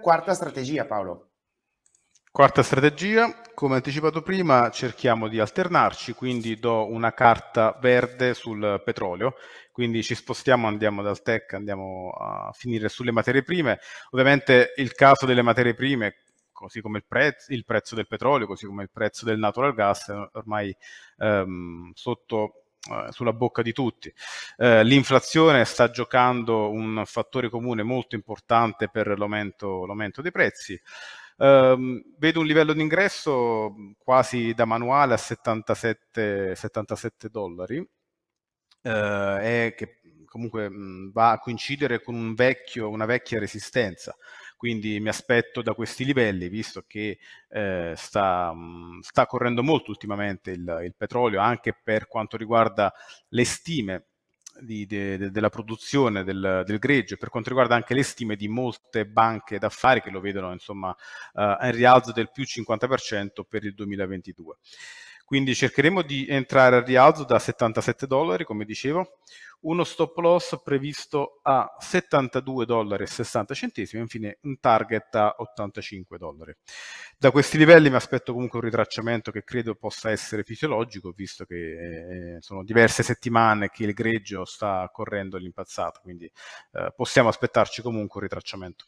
Quarta strategia, Paolo. Quarta strategia, come anticipato prima, cerchiamo di alternarci, quindi do una carta verde sul petrolio, quindi ci spostiamo, andiamo dal tech, andiamo a finire sulle materie prime. Ovviamente il caso delle materie prime, così come il prezzo, il prezzo del petrolio, così come il prezzo del natural gas, ormai ehm, sotto eh, sulla bocca di tutti. Eh, l'inflazione sta giocando un fattore comune molto importante per l'aumento, l'aumento dei prezzi. Eh, vedo un livello di ingresso quasi da manuale a 77, 77 dollari, eh, e che comunque mh, va a coincidere con un vecchio, una vecchia resistenza. Quindi mi aspetto da questi livelli, visto che eh, sta, mm, sta, correndo molto ultimamente il, il petrolio, anche per quanto riguarda le stime di, de, de, della produzione del, del greggio, per quanto riguarda anche le stime di molte banche d'affari che lo vedono insomma eh, in rialzo del più 50% per il 2022. Quindi cercheremo di entrare al rialzo da 77 dollari, come dicevo, uno stop loss previsto a 72 dollari e 60 centesimi, infine un target a 85 dollari. Da questi livelli mi aspetto comunque un ritracciamento che credo possa essere fisiologico, visto che eh, sono diverse settimane che il greggio sta correndo all'impazzata, quindi eh, possiamo aspettarci comunque un ritracciamento.